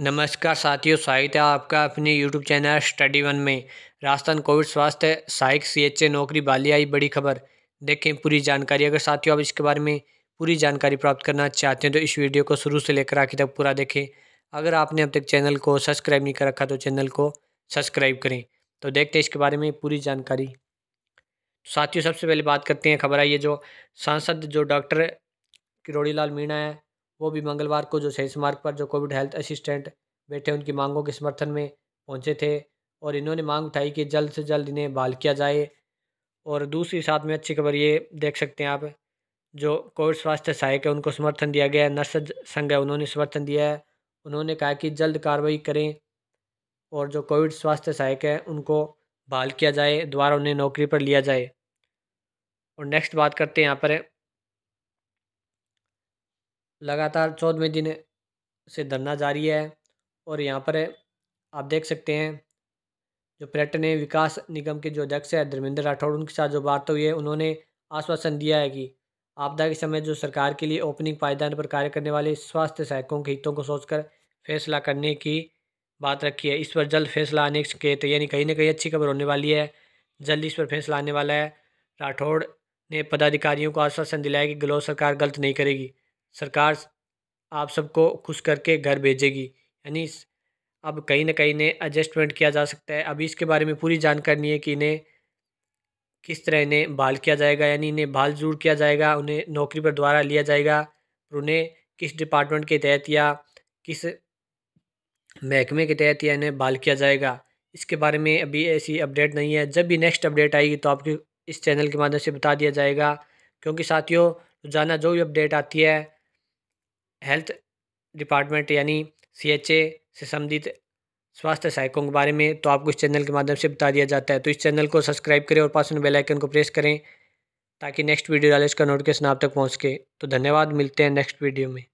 नमस्कार साथियों स्वागत है आपका अपने यूट्यूब चैनल स्टडी वन में राजस्थान कोविड स्वास्थ्य सहायक सी एच ए नौकरी बाली आई बड़ी खबर देखें पूरी जानकारी अगर साथियों आप इसके बारे में पूरी जानकारी प्राप्त करना चाहते हैं तो इस वीडियो को शुरू से लेकर आखिर तक पूरा देखें अगर आपने अब तक चैनल को सब्सक्राइब नहीं कर रखा तो चैनल को सब्सक्राइब करें तो देखते हैं इसके बारे में पूरी जानकारी साथियों सबसे पहले बात करते हैं खबर आई है जो सांसद जो डॉक्टर किरोड़ीलाल मीणा है वो भी मंगलवार को जो शहीद मार्ग पर जो कोविड हेल्थ असिस्टेंट बैठे उनकी मांगों के समर्थन में पहुंचे थे और इन्होंने मांग उठाई कि जल्द से जल्द इन्हें बहाल किया जाए और दूसरी साथ में अच्छी खबर ये देख सकते हैं आप जो कोविड स्वास्थ्य सहायक है उनको समर्थन दिया गया है नर्स संघ है उन्होंने समर्थन दिया है उन्होंने कहा कि जल्द कार्रवाई करें और जो कोविड स्वास्थ्य सहायक है उनको बहाल किया जाए दोबारा उन्हें नौकरी पर लिया जाए और नेक्स्ट बात करते हैं यहाँ पर लगातार चौदहवें दिन से धरना जारी है और यहाँ पर आप देख सकते हैं जो पर्यटन विकास निगम के जो अध्यक्ष हैं धर्मेंद्र राठौड़ उनके साथ जो बात हुई है उन्होंने आश्वासन दिया है कि आपदा के समय जो सरकार के लिए ओपनिंग पायदान पर कार्य करने वाले स्वास्थ्य सहायकों के हितों को सोचकर फैसला करने की बात रखी है इस पर जल्द फैसला आने के संकेत यानी कहीं ना कहीं अच्छी खबर होने वाली है जल्द इस पर फैसला आने वाला है राठौड़ ने पदाधिकारियों को आश्वासन दिलाया कि गलो सरकार गलत नहीं करेगी सरकार आप सबको खुश करके घर भेजेगी यानी अब कहीं ना कहीं इन्हें एडजस्टमेंट किया जा सकता है अभी इसके बारे में पूरी जानकारी नहीं है कि इन्हें किस तरह इन्हें बहाल किया जाएगा यानी इन्हें बहाल जरूर किया जाएगा उन्हें नौकरी पर द्वारा लिया जाएगा और उन्हें किस डिपार्टमेंट के तहत या किस महकमे के तहत या इन्हें बहाल किया जाएगा इसके बारे में अभी ऐसी अपडेट नहीं है जब भी नेक्स्ट अपडेट आएगी तो आपको इस चैनल के माध्यम से बता दिया जाएगा क्योंकि साथियों रोज़ाना जो भी अपडेट आती है हेल्थ डिपार्टमेंट यानी सी एच ए से संबंधित स्वास्थ्य सहायकों के बारे में तो आपको इस चैनल के माध्यम से बता दिया जाता है तो इस चैनल को सब्सक्राइब करें और पास में बेल आइकन को प्रेस करें ताकि नेक्स्ट वीडियो डाले इसका नोटिफिकेशन आप तक पहुंच के तो धन्यवाद मिलते हैं नेक्स्ट वीडियो में